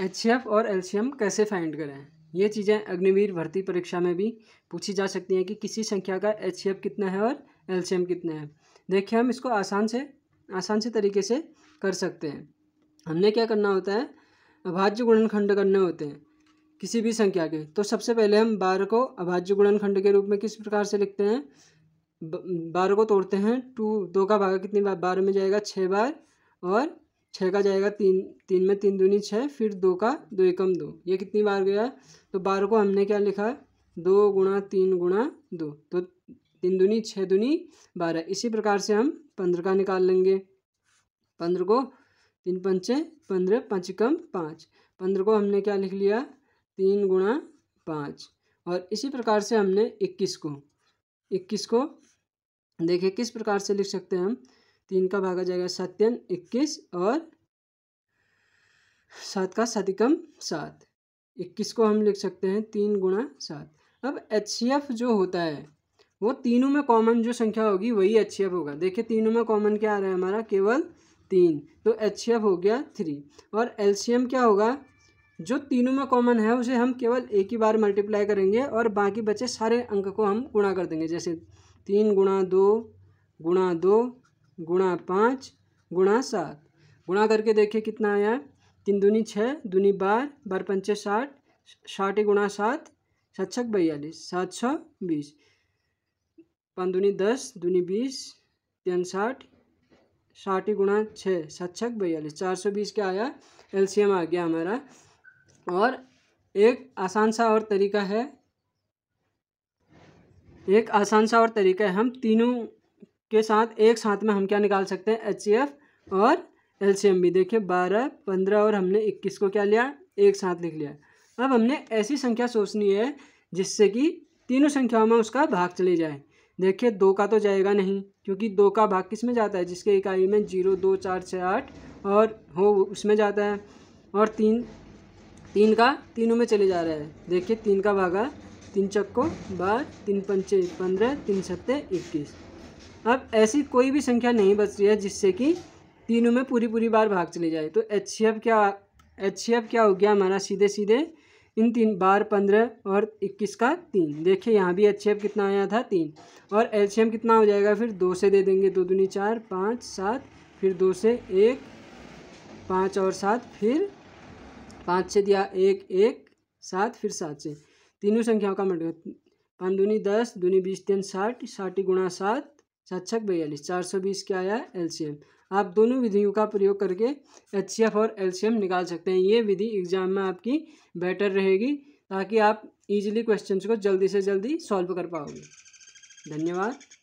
H और एल्शियम कैसे find करें ये चीज़ें अग्निवीर भर्ती परीक्षा में भी पूछी जा सकती हैं कि किसी संख्या का एच कितना है और एल कितना है देखिए हम इसको आसान से आसान से तरीके से कर सकते हैं हमने क्या करना होता है अभाज्य गुणनखंड करने होते हैं किसी भी संख्या के तो सबसे पहले हम बारह को अभाज्य गुणनखंड के रूप में किस प्रकार से लिखते हैं बारह को तोड़ते हैं टू दो का भागा कितनी बार बारह में जाएगा छः बार और छः का जाएगा तीन तीन में तीन दूनी छः फिर दो का दो एकम दो ये कितनी बार गया तो बारह को हमने क्या लिखा है दो गुणा तीन गुणा दो तो तीन दूनी छः दूनी बारह इसी प्रकार से हम पंद्रह का निकाल लेंगे पंद्रह को तीन पंचे पंद्रह पाँच कम पाँच पंद्रह को हमने क्या लिख लिया तीन गुणा पाँच और इसी प्रकार से हमने इक्कीस को इक्कीस को देखिए किस प्रकार से लिख सकते हैं हम तीन का भागा जाएगा सत्यन इक्कीस और सात का सतिकम सात इक्कीस को हम लिख सकते हैं तीन गुणा सात अब एच जो होता है वो तीनों में कॉमन जो संख्या होगी वही एच होगा देखिए तीनों में कॉमन क्या आ रहा है हमारा केवल तीन तो एच हो गया थ्री और एल क्या होगा जो तीनों में कॉमन है उसे हम केवल एक ही बार मल्टीप्लाई करेंगे और बाकी बचे सारे अंक को हम गुणा कर देंगे जैसे तीन गुणा दो गुणा दो गुणा पाँच गुणा सात गुणा करके देखिए कितना आया तीन दूनी छः दूनी बार बार पंचे साठ साठ गुणा सात सात छः बयालीस सात सौ बीस पाँच दूनी दस दूनी बीस तीन साठ साठ गुणा छः सात छक बयालीस चार सौ बीस क्या आया एलसीएम आ गया हमारा और एक आसान सा और तरीका है एक आसान सा और तरीका है हम तीनों के साथ एक साथ में हम क्या निकाल सकते हैं एच और एल भी देखिए बारह पंद्रह और हमने इक्कीस को क्या लिया एक साथ लिख लिया अब हमने ऐसी संख्या सोचनी है जिससे कि तीनों संख्याओं में उसका भाग चले जाए देखिए दो का तो जाएगा नहीं क्योंकि दो का भाग किस में जाता है जिसके इकाई में जीरो दो चार छः आठ और हो उसमें जाता है और तीन तीन का तीनों में चले जा रहा है देखिए तीन का भागा तीन चक्को बारह तीन पंचे पंद्रह तीन सत्ते इक्कीस अब ऐसी कोई भी संख्या नहीं बच रही है जिससे कि तीनों में पूरी पूरी बार भाग चले जाए तो एच क्या एच क्या हो गया हमारा सीधे सीधे इन तीन बार पंद्रह और इक्कीस का तीन देखिए यहाँ भी एच कितना आया था तीन और एच कितना हो जाएगा फिर दो से दे देंगे दो दूनी चार पाँच सात फिर दो से एक पाँच और सात फिर पाँच से दिया एक एक सात फिर सात से तीनों संख्याओं का मट पाँच दूनी दस दूनी बीस तीन साठ साठ गुणा सात सात छक बयालीस चार सौ बीस क्या आया एलसीएम आप दोनों विधियों का प्रयोग करके एच और एलसीएम निकाल सकते हैं ये विधि एग्जाम में आपकी बेटर रहेगी ताकि आप इजीली क्वेश्चंस को जल्दी से जल्दी सॉल्व कर पाओगे धन्यवाद